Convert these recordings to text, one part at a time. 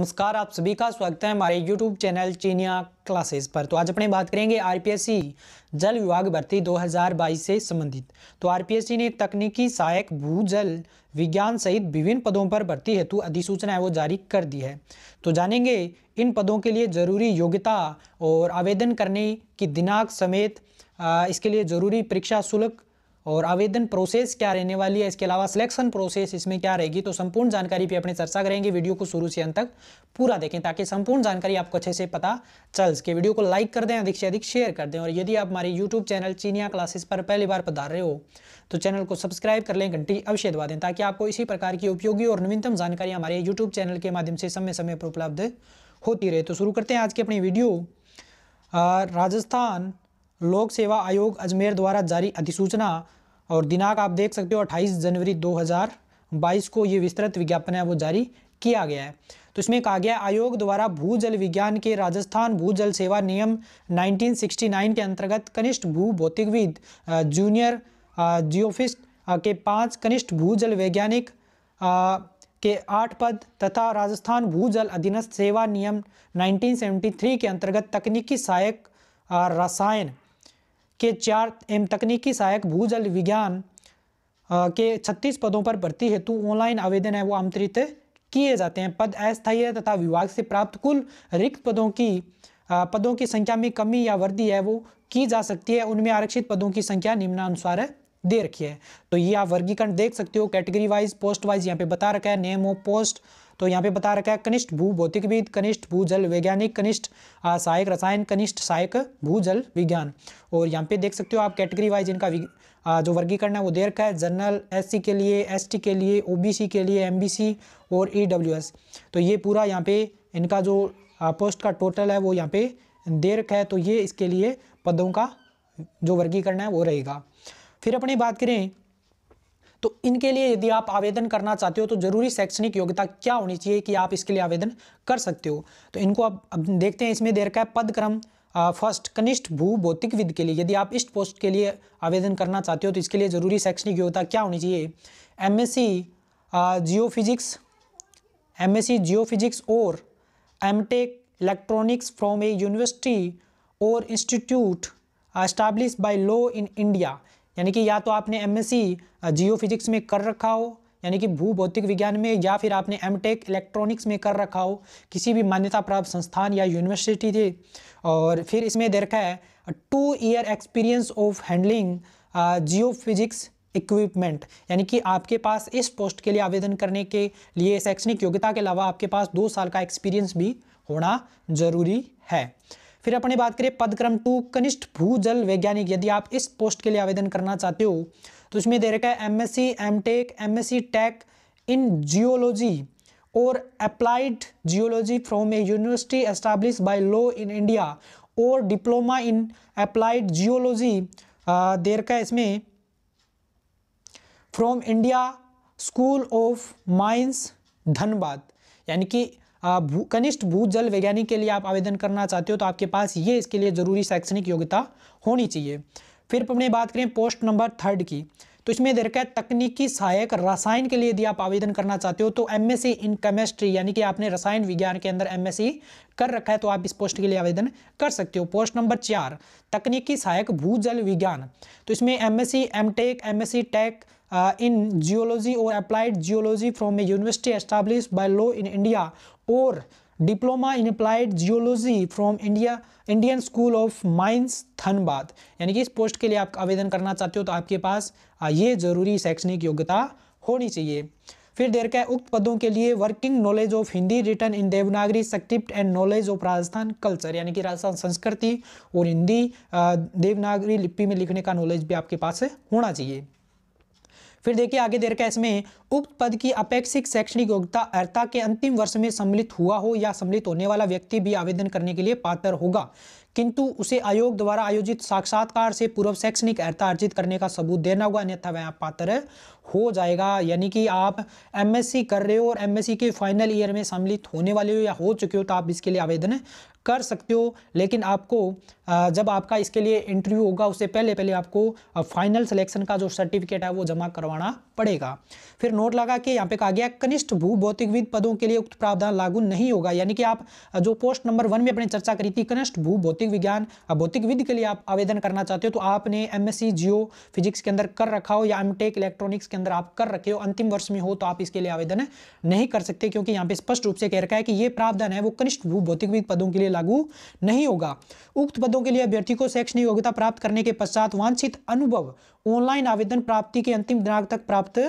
नमस्कार आप सभी का स्वागत है हमारे YouTube चैनल चीनिया क्लासेस पर तो आज अपने बात करेंगे आर जल विभाग भर्ती 2022 से संबंधित तो आर ने तकनीकी सहायक भू जल विज्ञान सहित विभिन्न पदों पर भर्ती हेतु अधिसूचना है वो जारी कर दी है तो जानेंगे इन पदों के लिए जरूरी योग्यता और आवेदन करने की दिनांक समेत इसके लिए जरूरी परीक्षा शुल्क और आवेदन प्रोसेस क्या रहने वाली है इसके अलावा सिलेक्शन प्रोसेस इसमें क्या रहेगी तो संपूर्ण जानकारी भी अपने चर्चा करेंगे वीडियो को शुरू से अंत तक पूरा देखें ताकि संपूर्ण जानकारी आपको अच्छे से पता चल सके वीडियो को लाइक कर दें अधिक से अधिक शेयर कर दें और यदि आप हमारे यूट्यूब चैनल चीनिया क्लासेस पर पहली बार पधार रहे हो तो चैनल को सब्सक्राइब कर लें घंटी अवश्य दबा दें ताकि आपको इसी प्रकार की उपयोगी और नवीनतम जानकारी हमारे यूट्यूब चैनल के माध्यम से समय समय पर उपलब्ध होती रहे तो शुरू करते हैं आज की अपनी वीडियो राजस्थान लोक सेवा आयोग अजमेर द्वारा जारी अधिसूचना और दिनांक आप देख सकते हो 28 जनवरी 2022 को ये विस्तृत विज्ञापन है वो जारी किया गया है तो इसमें कहा गया आयोग द्वारा भूजल विज्ञान के राजस्थान भूजल सेवा नियम 1969 के अंतर्गत कनिष्ठ भू भौतिकविद जूनियर जियोफिस्ट के पांच कनिष्ठ भूजल वैज्ञानिक के आठ पद तथा राजस्थान भूजल अधीनस्थ सेवा नियम 1973 के अंतर्गत तकनीकी सहायक रसायन के चार एम तकनीकी सहायक भूजल विज्ञान के छत्तीस पदों पर भर्ती हेतु ऑनलाइन आवेदन है वो आमंत्रित किए जाते हैं पद अस्थायी है तथा विभाग से प्राप्त कुल रिक्त पदों की पदों की संख्या में कमी या वृद्धि है वो की जा सकती है उनमें आरक्षित पदों की संख्या निम्नानुसार है दे रखी है तो ये आप वर्गीकरण देख सकते हो कैटेगरी वाइज पोस्ट वाइज यहाँ पे बता रखा है नेम ऑफ पोस्ट तो यहाँ पे बता रखा है कनिष्ठ भू भौतिकविद कनिष्ठ भू जल वैज्ञानिक कनिष्ठ सहायक रसायन कनिष्ठ सहायक भू जल विज्ञान और यहाँ पे देख सकते हो आप कैटेगरी वाइज इनका जो वर्गीकरण है वो दे रखा है जनरल एस के लिए एस के लिए ओ के लिए एम और ई तो ये पूरा यहाँ पे इनका जो पोस्ट का टोटल है वो यहाँ पे दे रखा है तो ये इसके लिए पदों का जो वर्गीकरण है वो रहेगा फिर अपनी बात करें तो इनके लिए यदि आप आवेदन करना चाहते हो तो ज़रूरी शैक्षणिक योग्यता क्या होनी चाहिए कि आप इसके लिए आवेदन कर सकते हो तो इनको आप अब देखते हैं इसमें देर का है पदक्रम फर्स्ट कनिष्ठ भू भौतिक विद के लिए यदि आप इस पोस्ट के लिए आवेदन करना चाहते हो तो इसके लिए ज़रूरी शैक्षणिक योग्यता क्या होनी चाहिए M S geophysics M S geophysics और M tech electronics from a university और institute establish by law in India यानी कि या तो आपने एम जियो फिजिक्स में कर रखा हो यानी कि भू भौतिक विज्ञान में या फिर आपने एम टेक इलेक्ट्रॉनिक्स में कर रखा हो किसी भी मान्यता प्राप्त संस्थान या यूनिवर्सिटी से और फिर इसमें दे रखा है two year experience of handling geophysics equipment यानी कि आपके पास इस पोस्ट के लिए आवेदन करने के लिए शैक्षणिक योग्यता के अलावा आपके पास दो साल का एक्सपीरियंस भी होना ज़रूरी है फिर अपने बात करें पदक्रम टू कनिष्ठ भूजल वैज्ञानिक यदि आप इस पोस्ट के लिए आवेदन करना चाहते हो तो इसमें दे रखा है MSc MTech MSc tech in geology और applied geology from a university establish by law in India और डिप्लोमा इन अप्लाइड जियोलॉजी दे रखा है इसमें from India school of mines Dhanbad यानी कि भू कनिष्ठ भूजल वैज्ञानिक के लिए आप आवेदन करना चाहते हो तो आपके पास ये इसके लिए ज़रूरी शैक्षणिक योग्यता होनी चाहिए फिर अपने बात करें पोस्ट नंबर थर्ड की तो इसमें देर क्या है तकनीकी सहायक रसायन के लिए यदि आप आवेदन करना चाहते हो तो एमएससी इन केमिस्ट्री यानी कि आपने रसायन विज्ञान के अंदर एमएससी e कर रखा है तो आप इस पोस्ट के लिए आवेदन कर सकते हो पोस्ट नंबर चार तकनीकी सहायक भूजल विज्ञान तो इसमें MSc MTech MSc tech in geology और applied geology from a university establish by law in India और diploma in applied geology from India Indian school of mines Dhanbad यानी कि इस पोस्ट के लिए आप आवेदन करना चाहते हो तो आपके पास ये जरूरी शैक्षणिक योग्यता होनी चाहिए फिर देर का उक्त पदों के लिए working knowledge of Hindi written in Devanagari script and knowledge of Rajasthan culture यानी कि राजस्थान संस्कृति और हिंदी देवनागरी लिपि में लिखने का नॉलेज भी आपके पास होना चाहिए फिर देखिए आगे दे रखा है इसमें उक्त पद की अपेक्षिक शैक्षणिक योग्यता अर्था के अंतिम वर्ष में सम्मिलित हुआ हो या सम्मिलित होने वाला व्यक्ति भी आवेदन करने के लिए पात्र होगा किंतु उसे आयोग द्वारा आयोजित साक्षात्कार से पूर्व शैक्षणिक अर्था अर्जित करने का सबूत देना होगा अन्यथा वह पात्र हो जाएगा यानी कि आप एमएससी कर रहे हो और एमएससी के फाइनल ईयर में सम्मिलित होने वाले हो या हो चुके हो तो आप इसके लिए आवेदन कर सकते हो लेकिन आपको जब आपका इसके लिए इंटरव्यू होगा उससे पहले पहले आपको फाइनल सिलेक्शन का जो सर्टिफिकेट है वो जमा करवाना पड़ेगा फिर नोट लगा के यहाँ पे कहा गया कनिष्ठ भू भौतिकविद पदों के लिए उक्त प्रावधान लागू नहीं होगा यानी कि आप जो पोस्ट नंबर वन में अपने चर्चा करी थी कनिष्ठ भू भौतिक विज्ञान भौतिकविद के लिए आप आवेदन करना चाहते हो तो आपने एम एस जियो फिजिक्स के अंदर कर रखा हो या एम इलेक्ट्रॉनिक्स के अंदर आप कर रखे हो अंतिम वर्ष में हो तो आप इसके लिए आवेदन नहीं कर सकते क्योंकि यहाँ पे स्पष्ट रूप से कह रखा है कि ये प्रावधान है वो कनिष्ठ भू भौतिकविद पदों के लिए लिए लागू नहीं होगा उक्त पदों के लिए अभ्यर्थी को शैक्षणिक योग्यता प्राप्त करने के पश्चात वांछित अनुभव ऑनलाइन आवेदन प्राप्ति के अंतिम दिनांक तक प्राप्त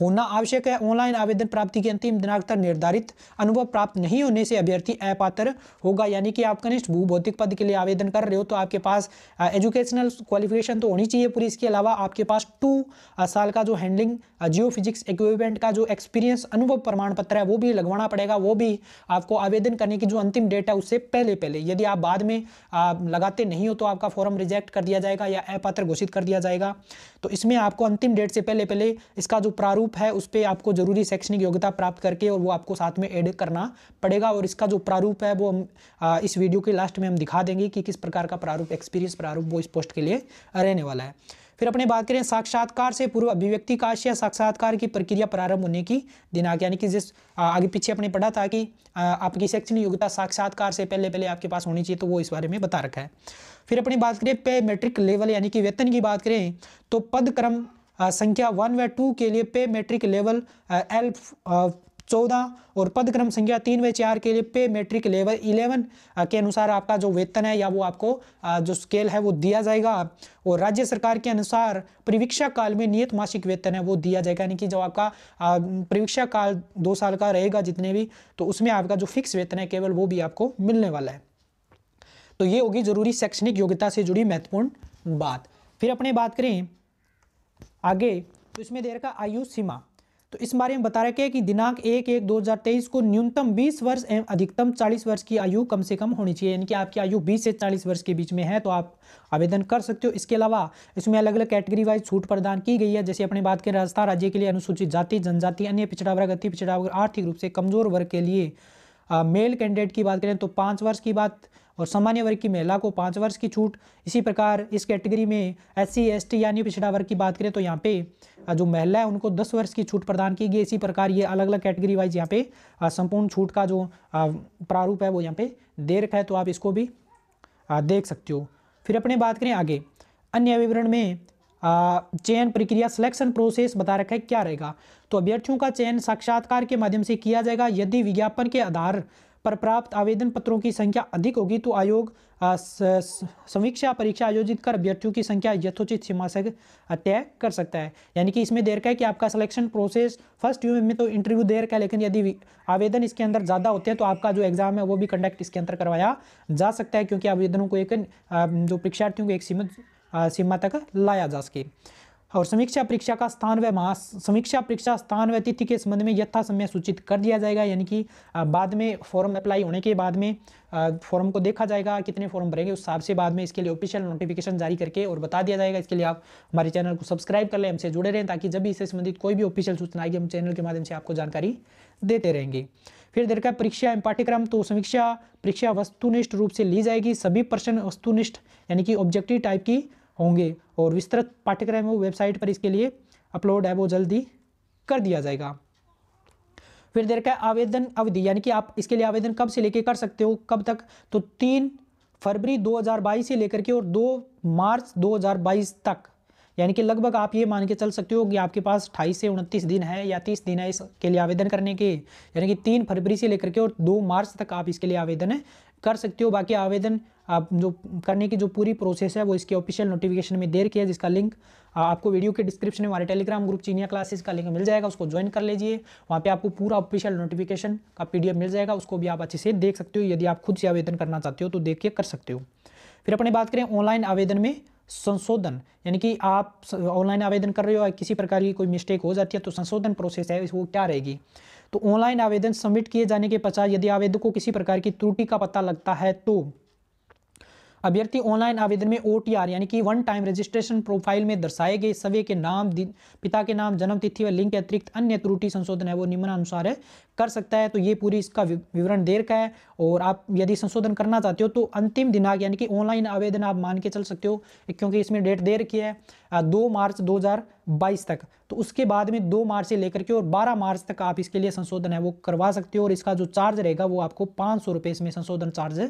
होना आवश्यक है ऑनलाइन आवेदन प्राप्ति की अंतिम दिनांक तक निर्धारित अनुभव प्राप्त नहीं होने से अभ्यर्थी अपात्र होगा यानी कि आप कनिष्ठ भू भौतिक पद के लिए आवेदन कर रहे हो तो आपके पास एजुकेशनल क्वालिफिकेशन तो होनी चाहिए पूरी इसके अलावा आपके पास टू साल का जो हैंडलिंग जियो फिजिक्स इक्विपमेंट का जो एक्सपीरियंस अनुभव प्रमाण पत्र है वो भी लगवाना पड़ेगा वो भी आपको आवेदन करने की जो अंतिम डेट है उससे पहले पहले यदि आप बाद में लगाते नहीं हो तो आपका फॉर्म रिजेक्ट कर दिया जाएगा या अपात्र घोषित कर दिया जाएगा तो इसमें आपको अंतिम डेट से पहले पहले इसका जो प्रारूप प्रारूप है उस पर आपको जरूरी शैक्षणिक योग्यता प्राप्त करके और वो आपको साथ में एड करना पड़ेगा और इसका जो प्रारूप है वो हम इस वीडियो के लास्ट में हम दिखा देंगे कि किस प्रकार का प्रारूप एक्सपीरियंस प्रारूप वो इस पोस्ट के लिए रहने वाला है फिर अपने बात करें साक्षात्कार से पूर्व अभिव्यक्ति का आशय साक्षात्कार की प्रक्रिया प्रारंभ होने की दिनांक यानी कि जिस आगे पीछे अपने पढ़ा था कि आपकी शैक्षणिक योग्यता साक्षात्कार से पहले पहले आपके पास होनी चाहिए तो वो इस बारे में बता रखा है फिर अपनी बात करें पे मेट्रिक लेवल यानी कि वेतन की बात करें तो पद क्रम संख्या वन व टू के लिए पे मेट्रिक लेवल एल चौदह और पद क्रम संख्या तीन व चार के लिए पे मेट्रिक लेवल इलेवन के अनुसार आपका जो वेतन है या वो आपको जो स्केल है वो दिया जाएगा और राज्य सरकार के अनुसार परीक्षा काल में नियत मासिक वेतन है वो दिया जाएगा यानी कि जो आपका परीक्षा काल दो साल का रहेगा जितने भी तो उसमें आपका जो फिक्स वेतन है केवल वो भी आपको मिलने वाला है तो ये होगी जरूरी शैक्षणिक योग्यता से जुड़ी महत्वपूर्ण बात फिर अपने बात करें आगे तो इसमें दे रखा आयु सीमा तो इस बारे में बता रखे है कि दिनांक एक एक दो हजार तेईस को न्यूनतम बीस वर्ष एवं अधिकतम चालीस वर्ष की आयु कम से कम होनी चाहिए यानी कि आपकी आयु बीस से चालीस वर्ष के बीच में है तो आप आवेदन कर सकते हो इसके अलावा इसमें अलग अलग कैटेगरी वाइज छूट प्रदान की गई है जैसे अपने बात करें राजस्थान राज्य के लिए अनुसूचित जाति जनजाति अन्य पिछड़ा वर्ग अति पिछड़ा वर्ग आर्थिक रूप से कमजोर वर्ग के लिए मेल कैंडिडेट की बात करें तो पाँच वर्ष की बात और सामान्य वर्ग की महिला को पाँच वर्ष की छूट इसी प्रकार इस कैटेगरी में एस सी यानी पिछड़ा वर्ग की बात करें तो यहाँ पे जो महिला है उनको दस वर्ष की छूट प्रदान की गई इसी प्रकार ये अलग अलग कैटेगरी वाइज यहाँ पे संपूर्ण छूट का जो प्रारूप है वो यहाँ पे दे रखा है तो आप इसको भी देख सकते हो फिर अपने बात करें आगे अन्य विवरण में चयन प्रक्रिया सिलेक्शन प्रोसेस बता रखा है क्या रहेगा तो अभ्यर्थियों का चयन साक्षात्कार के माध्यम से किया जाएगा यदि विज्ञापन के आधार पर प्राप्त आवेदन पत्रों की संख्या अधिक होगी तो आयोग समीक्षा परीक्षा आयोजित कर अभ्यर्थियों की संख्या यथोचित सीमा से तय कर सकता है यानी कि इसमें देर का है कि आपका सिलेक्शन प्रोसेस फर्स्ट यू में तो इंटरव्यू देर का है लेकिन यदि आवेदन इसके अंदर ज़्यादा होते हैं तो आपका जो एग्ज़ाम है वो भी कंडक्ट इसके अंदर करवाया जा सकता है क्योंकि आवेदनों को एक जो परीक्षार्थियों को एक सीमित सीमा तक लाया जा सके और समीक्षा परीक्षा का स्थान व मास समीक्षा परीक्षा स्थान व तिथि के संबंध में यथा समय सूचित कर दिया जाएगा यानी कि बाद में फॉर्म अप्लाई होने के बाद में फॉर्म को देखा जाएगा कितने फॉर्म भरेंगे उस हिसाब से बाद में इसके लिए ऑफिशियल नोटिफिकेशन जारी करके और बता दिया जाएगा इसके लिए आप हमारे चैनल को सब्सक्राइब कर लें हमसे जुड़े रहें ताकि जब भी इससे संबंधित कोई भी ऑफिशियल सूचना आएगी हम चैनल के माध्यम से आपको जानकारी देते रहेंगे फिर देर का परीक्षा एवं पाठ्यक्रम तो समीक्षा परीक्षा वस्तुनिष्ठ रूप से ली जाएगी सभी प्रश्न वस्तुनिष्ठ यानी कि ऑब्जेक्टिव टाइप की होंगे और विस्तृत पाठ्यक्रम वो वेबसाइट पर इसके लिए अपलोड है वो जल्दी कर दिया जाएगा फिर देर का आवेदन अवधि यानी कि आप इसके लिए आवेदन कब से लेकर कर सकते हो कब तक तो तीन फरवरी 2022 से लेकर के और दो मार्च 2022 तक यानी कि लगभग आप ये मान के चल सकते हो कि आपके पास अठाईस से उनतीस दिन है या तीस दिन है इसके लिए आवेदन करने के यानी कि तीन फरवरी से लेकर के और दो मार्च तक आप इसके लिए आवेदन कर सकते हो बाकी आवेदन आप जो करने की जो पूरी प्रोसेस है वो इसके ऑफिशियल नोटिफिकेशन में देर किया है जिसका लिंक आपको वीडियो के डिस्क्रिप्शन में हमारे टेलीग्राम ग्रुप चीनिया क्लासेस का लिंक मिल जाएगा उसको ज्वाइन कर लीजिए वहाँ पे आपको पूरा ऑफिशियल नोटिफिकेशन का पी मिल जाएगा उसको भी आप अच्छे से देख सकते हो यदि आप खुद से आवेदन करना चाहते हो तो देख के कर सकते हो फिर अपने बात करें ऑनलाइन आवेदन में संशोधन यानी कि आप ऑनलाइन आवेदन कर रहे हो या किसी प्रकार की कोई मिस्टेक हो जाती है तो संशोधन प्रोसेस है वो क्या रहेगी तो ऑनलाइन आवेदन सबमिट किए जाने के पश्चात यदि आवेदक को किसी प्रकार की त्रुटि का पता लगता है तो अभ्यर्थी ऑनलाइन आवेदन में ओ यानी कि वन टाइम रजिस्ट्रेशन प्रोफाइल में दर्शाए गए सभी के नाम पिता के नाम जन्म तिथि व लिंक के अतिरिक्त अन्य त्रुटि संशोधन है वो निम्नानुसार है कर सकता है तो ये पूरी इसका विवरण देर का है और आप यदि संशोधन करना चाहते हो तो अंतिम दिनांक यानी कि ऑनलाइन आवेदन आप मान के चल सकते हो क्योंकि इसमें डेट देर की है दो मार्च दो तक तो उसके बाद में दो मार्च से लेकर के और बारह मार्च तक आप इसके लिए संशोधन है वो करवा सकते हो और इसका जो चार्ज रहेगा वो आपको पाँच सौ रुपये इसमें संशोधन चार्ज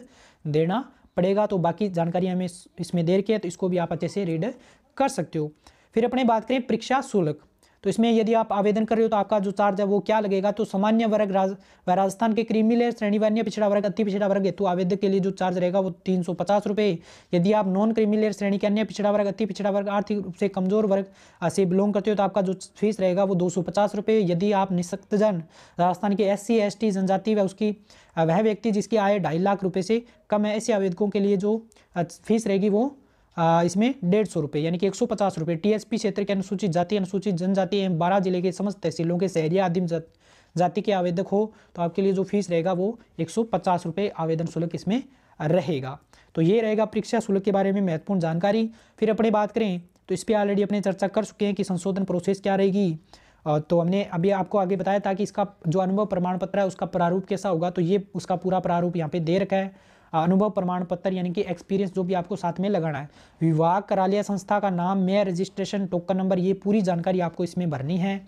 देना पड़ेगा तो बाकी जानकारी हमें इसमें दे रखी है तो इसको भी आप अच्छे से रीड कर सकते हो फिर अपने बात करें परीक्षा शुल्क तो इसमें यदि आप आवेदन कर रहे हो तो आपका जो चार्ज है वो क्या लगेगा तो सामान्य वर्ग राज, राजस्थान के क्रीमिले श्रेणी वन्य पिछड़ा वर्ग अति पिछड़ा वर्ग हेतु आवेदक के लिए जो चार्ज रहेगा वो तीन सौ पचास रुपये यदि आप नॉन क्रीमिलेयर श्रेणी के अन्य पिछड़ा वर्ग अति पिछड़ा वर्ग आर्थिक रूप से कमजोर वर्ग से बिलोंग करते हो तो आपका जो फीस रहेगा वो दो सौ पचास रुपये यदि आप निशक्तजन राजस्थान के एस सी एस टी जनजाति व उसकी वह व्यक्ति जिसकी आय ढाई लाख रुपये से कम है ऐसे आवेदकों के लिए जो फीस रहेगी वो इसमें डेढ़ सौ रुपये यानी कि एक सौ पचास रुपये टी क्षेत्र के अनुसूचित जाति अनुसूचित जनजाति एवं बारह जिले के समस्त तहसीलों के शहरी आदिम जाति के आवेदक हो तो आपके लिए जो फीस रहेगा वो एक सौ पचास रुपये आवेदन शुल्क इसमें रहेगा तो ये रहेगा परीक्षा शुल्क के बारे में महत्वपूर्ण जानकारी फिर अपने बात करें तो इस पर ऑलरेडी अपने चर्चा कर चुके हैं कि संशोधन प्रोसेस क्या रहेगी तो हमने अभी आपको आगे बताया था कि इसका जो अनुभव प्रमाण पत्र है उसका प्रारूप कैसा होगा तो ये उसका पूरा प्रारूप यहाँ पे दे रखा है अनुभव प्रमाण पत्र यानी कि एक्सपीरियंस जो भी आपको साथ में लगाना है विवाह लिया संस्था का नाम मेयर रजिस्ट्रेशन टोकन नंबर ये पूरी जानकारी आपको इसमें भरनी है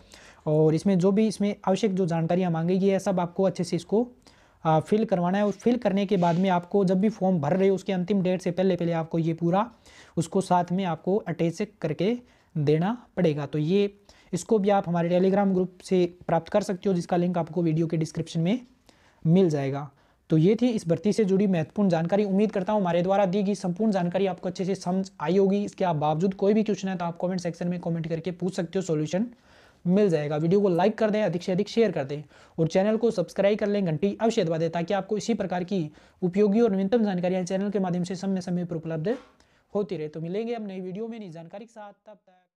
और इसमें जो भी इसमें आवश्यक जो जानकारियाँ मांगेगी है सब आपको अच्छे से इसको फिल करवाना है और फिल करने के बाद में आपको जब भी फॉर्म भर रहे हो उसके अंतिम डेट से पहले पहले आपको ये पूरा उसको साथ में आपको अटैच करके देना पड़ेगा तो ये इसको भी आप हमारे टेलीग्राम ग्रुप से प्राप्त कर सकते हो जिसका लिंक आपको वीडियो के डिस्क्रिप्शन में मिल जाएगा तो ये थी इस भर्ती से जुड़ी महत्वपूर्ण जानकारी उम्मीद करता हूँ हमारे द्वारा दी गई संपूर्ण जानकारी आपको अच्छे से समझ आई होगी इसके आप बावजूद कोई भी क्वेश्चन है तो आप कमेंट सेक्शन में कमेंट करके पूछ सकते हो सॉल्यूशन मिल जाएगा वीडियो को लाइक कर दें अधिक से अधिक शेयर कर दें और चैनल को सब्सक्राइब कर लें घंटी अवश्य दबा दें ताकि आपको इसी प्रकार की उपयोगी और न्यूनतम जानकारियाँ चैनल के माध्यम से समय समय पर उपलब्ध होती रहे तो मिलेंगे अब नई वीडियो में नई जानकारी के साथ तब तक